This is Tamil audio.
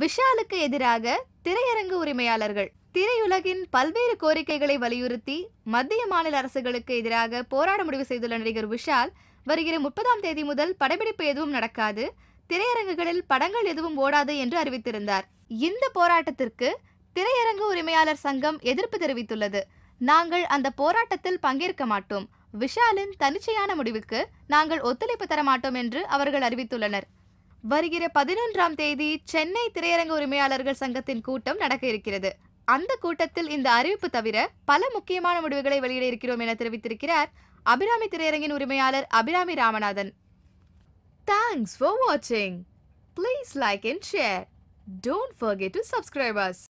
விஷாலுக்கு எதிராக திரையரங்கு உரிமையாளர்கள் திரையுலகின் பல்வேறு கோரிக்கைகளை வலியுறுத்தி மத்திய மாநில அரசுகளுக்கு எதிராக போராட முடிவு செய்துள்ள நடிகர் விஷால் வருகிற முப்பதாம் தேதி முதல் படப்பிடிப்பு எதுவும் நடக்காது திரையரங்குகளில் படங்கள் எதுவும் ஓடாது என்று அறிவித்திருந்தார் இந்த போராட்டத்திற்கு திரையரங்கு உரிமையாளர் சங்கம் எதிர்ப்பு தெரிவித்துள்ளது நாங்கள் அந்த போராட்டத்தில் பங்கேற்க மாட்டோம் விஷாலின் தனிச்சையான முடிவுக்கு நாங்கள் ஒத்துழைப்பு தர மாட்டோம் என்று அவர்கள் அறிவித்துள்ளனர் வருகிற பதினொன்றாம் தேதி சென்னை திரையரங்க உரிமையாளர்கள் சங்கத்தின் கூட்டம் நடக்க இருக்கிறது அந்த கூட்டத்தில் இந்த அறிவிப்பு தவிர பல முக்கியமான முடிவுகளை வெளியிட இருக்கிறோம் என தெரிவித்திருக்கிறார் அபிராமி திரையரங்கின் உரிமையாளர் அபிராமி ராமநாதன் தேங்க்ஸ் ஃபார் வாட்சிங் please like and share don't forget to subscribers